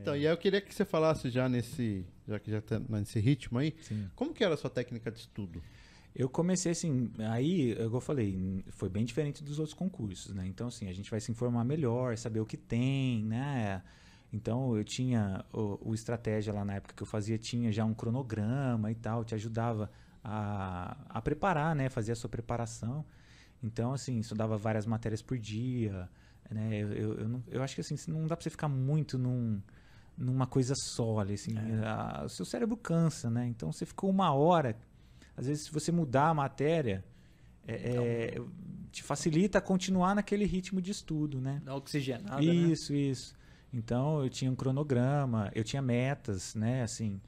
Então, é. e aí eu queria que você falasse já nesse, já que já tá nesse ritmo aí, Sim. como que era a sua técnica de estudo? Eu comecei assim, aí, eu falei, foi bem diferente dos outros concursos, né? Então, assim, a gente vai se informar melhor, saber o que tem, né? Então, eu tinha o, o estratégia lá na época que eu fazia, tinha já um cronograma e tal, te ajudava a, a preparar, né? Fazer a sua preparação. Então, assim, estudava várias matérias por dia, né? Eu, eu, eu, não, eu acho que, assim, não dá pra você ficar muito num numa coisa só, ali, assim, é. a, o seu cérebro cansa, né? Então você ficou uma hora, às vezes se você mudar a matéria, é, é, então. te facilita continuar naquele ritmo de estudo, né? Não oxigenada, né? Isso, né? isso. Então eu tinha um cronograma, eu tinha metas, né? Assim,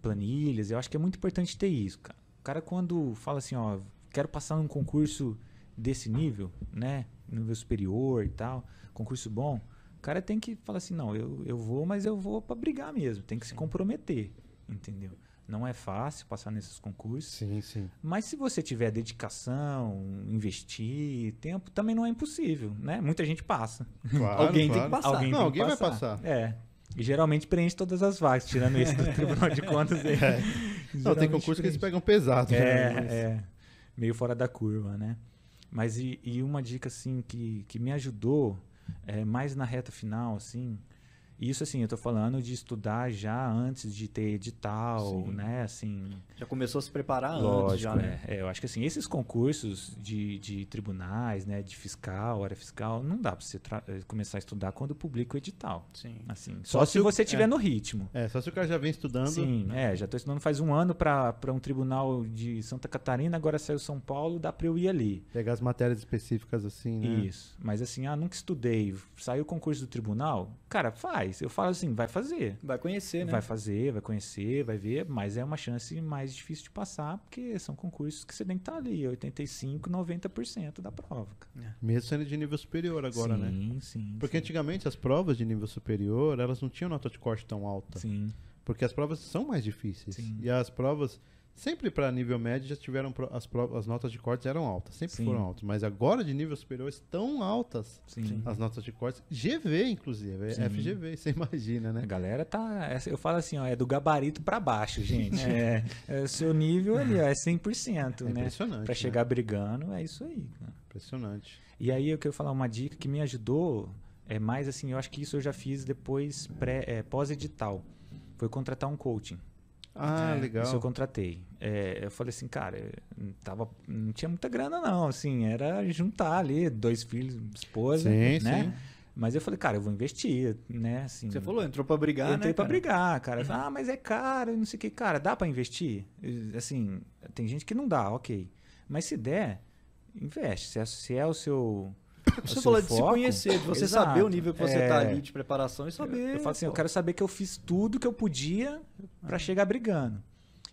planilhas. Eu acho que é muito importante ter isso, cara. O cara quando fala assim, ó, quero passar num concurso desse nível, né? Nível superior e tal, concurso bom o cara tem que falar assim, não, eu, eu vou, mas eu vou para brigar mesmo, tem que sim. se comprometer, entendeu? Não é fácil passar nesses concursos. Sim, sim. Mas se você tiver dedicação, investir, tempo, também não é impossível, né? Muita gente passa. Claro, alguém claro. tem que passar. Alguém, não, alguém passar. vai passar. É. E geralmente preenche todas as vagas, tirando esse do Tribunal de Contas. é. é. Não, tem concurso preenche. que eles pegam pesado. Né? É, é. Meio fora da curva, né? Mas e, e uma dica, assim, que, que me ajudou é, mais na reta final, assim, isso, assim, eu estou falando de estudar já antes de ter edital, Sim. né? Assim, já começou a se preparar lógico, antes, já, né? É. é, eu acho que, assim, esses concursos de, de tribunais, né? De fiscal, área fiscal, não dá para você eh, começar a estudar quando publica o edital. Sim. Assim, só, só se, se você estiver é, no ritmo. É, só se o cara já vem estudando. Sim, né? é, já estou estudando faz um ano para um tribunal de Santa Catarina, agora saiu São Paulo, dá para eu ir ali. Pegar as matérias específicas, assim, né? Isso. Mas, assim, ah, nunca estudei, saiu o concurso do tribunal, cara, faz faz? Eu falo assim, vai fazer. Vai conhecer, né? Vai fazer, vai conhecer, vai ver, mas é uma chance mais difícil de passar, porque são concursos que você tem que estar ali, 85, 90% da prova. Me é. Mesmo sendo de nível superior agora, sim, né? Sim, sim. Porque antigamente as provas de nível superior, elas não tinham nota de corte tão alta. Sim. Porque as provas são mais difíceis. Sim. E as provas Sempre para nível médio já tiveram pro, as, pro, as, notas de cortes eram altas, sempre Sim. foram altas, mas agora de nível superior estão altas Sim. as notas de cortes, GV inclusive, é Sim. FGV, você imagina, né? A galera tá, é, eu falo assim, ó, é do gabarito para baixo, gente. é, é, é seu nível ali, ó, é 100%, é né? Impressionante. Para né? chegar né? brigando, é isso aí. Cara. Impressionante. E aí eu quero falar uma dica que me ajudou, é mais assim, eu acho que isso eu já fiz depois pré, é, pós edital, foi contratar um coaching. Ah, é, legal. Isso eu contratei. É, eu falei assim, cara, tava, não tinha muita grana não, assim, era juntar ali dois filhos, esposa, sim, né? Sim. Mas eu falei, cara, eu vou investir, né? Assim, Você falou, entrou para brigar, entrei né? para brigar, cara. Uhum. Ah, mas é caro, não sei o que. Cara, dá para investir? Assim, tem gente que não dá, ok. Mas se der, investe. Se é, se é o seu porque a pessoa fala de se conhecer, de você Exato. saber o nível que você está é. ali de preparação e saber. Eu, eu falo assim, pô. eu quero saber que eu fiz tudo que eu podia para ah. É. chegar brigando.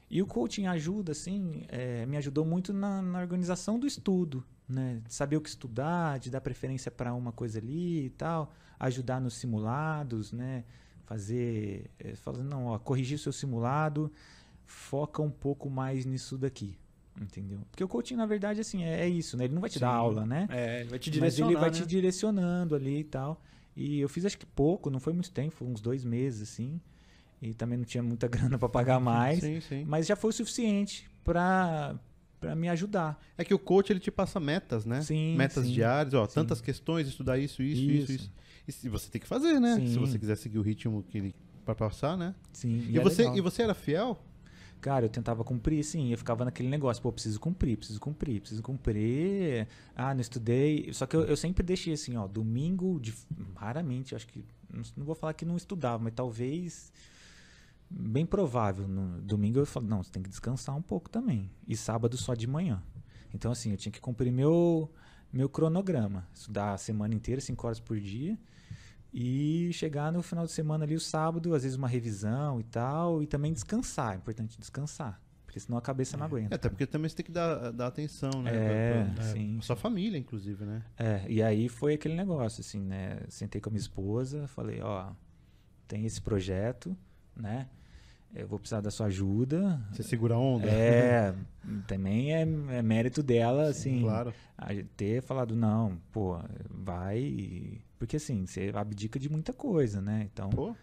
E o coaching ajuda, assim, é, me ajudou muito na, na, organização do estudo, né? De saber o que estudar, de dar preferência para uma coisa ali e tal, ajudar nos simulados, né? Fazer, é, não, ó, corrigir seu simulado, foca um pouco mais nisso daqui. Entendeu? Porque o coaching, na verdade, assim, é, é isso, né? Ele não vai te Sim. dar aula, né? É, ele vai te direcionando. Mas ele vai né? te direcionando ali e tal. E eu fiz acho que pouco, não foi muito tempo, foi uns dois meses, assim. E também não tinha muita grana para pagar mais. Sim, sim. Mas já foi o suficiente para para me ajudar. É que o coach ele te passa metas, né? Sim, metas sim, diárias, ó, sim. tantas questões, estudar isso, isso, isso, isso. isso. E você tem que fazer, né? Se você quiser seguir o ritmo que ele para passar, né? Sim. E, e é você legal. e você era fiel? Cara, eu tentava cumprir, sim, eu ficava naquele negócio, pô, preciso cumprir, preciso cumprir, preciso cumprir. Ah, não estudei. Só que eu, eu sempre deixei assim, ó, domingo, de, raramente, acho que. Não, não vou falar que não estudava, mas talvez bem provável. No domingo eu falo, não, você tem que descansar um pouco também. E sábado só de manhã. Então, assim, eu tinha que cumprir meu, meu cronograma. Estudar a semana inteira, cinco horas por dia e chegar no final de semana ali, o sábado, às vezes uma revisão e tal, e também descansar, é importante descansar. Porque senão a cabeça é. não aguenta. É, até porque também você tem que dar, dar atenção, né? É, pra, sim. sua família, inclusive, né? É, e aí foi aquele negócio, assim, né? Sentei com a minha esposa, falei, ó, tem esse projeto, né? Eu vou precisar da sua ajuda. Você segura a onda? É, também é, é, mérito dela, sim, assim. Claro. Ter falado, não, pô, vai e porque assim, você abdica de muita coisa, né? Então. Pô.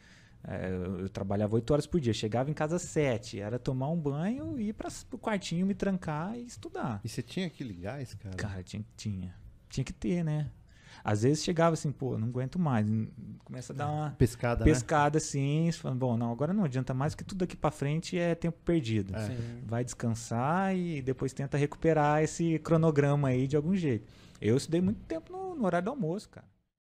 É, eu, eu trabalhava oito horas por dia, chegava em casa às era tomar um banho, ir para o quartinho, me trancar e estudar. E você tinha que ligar esse cara? Cara, tinha, tinha. Tinha que ter, né? Às vezes chegava assim, pô, não aguento mais. Hum, começa a dar uma pescada, né? pescada né? assim, falando, bom, não, agora não adianta mais, porque tudo aqui para frente é tempo perdido. É. Vai descansar e depois tenta recuperar esse cronograma aí de algum jeito. Eu estudei muito tempo no, no horário do almoço, cara.